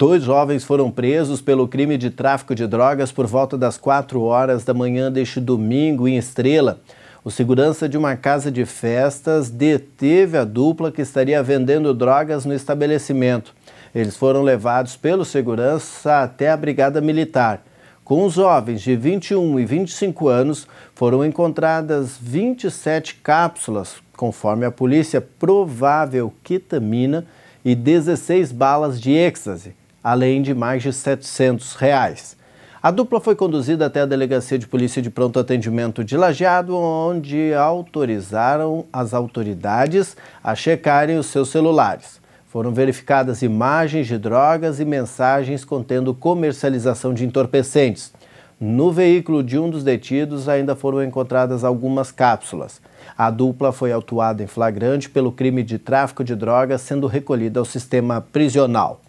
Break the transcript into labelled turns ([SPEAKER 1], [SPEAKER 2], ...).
[SPEAKER 1] Dois jovens foram presos pelo crime de tráfico de drogas por volta das 4 horas da manhã deste domingo em Estrela. O segurança de uma casa de festas deteve a dupla que estaria vendendo drogas no estabelecimento. Eles foram levados pelo segurança até a Brigada Militar. Com os jovens de 21 e 25 anos, foram encontradas 27 cápsulas, conforme a polícia, provável ketamina e 16 balas de êxtase além de mais de 700. Reais. A dupla foi conduzida até a Delegacia de Polícia de Pronto Atendimento de Lajeado, onde autorizaram as autoridades a checarem os seus celulares. Foram verificadas imagens de drogas e mensagens contendo comercialização de entorpecentes. No veículo de um dos detidos ainda foram encontradas algumas cápsulas. A dupla foi autuada em flagrante pelo crime de tráfico de drogas, sendo recolhida ao sistema prisional.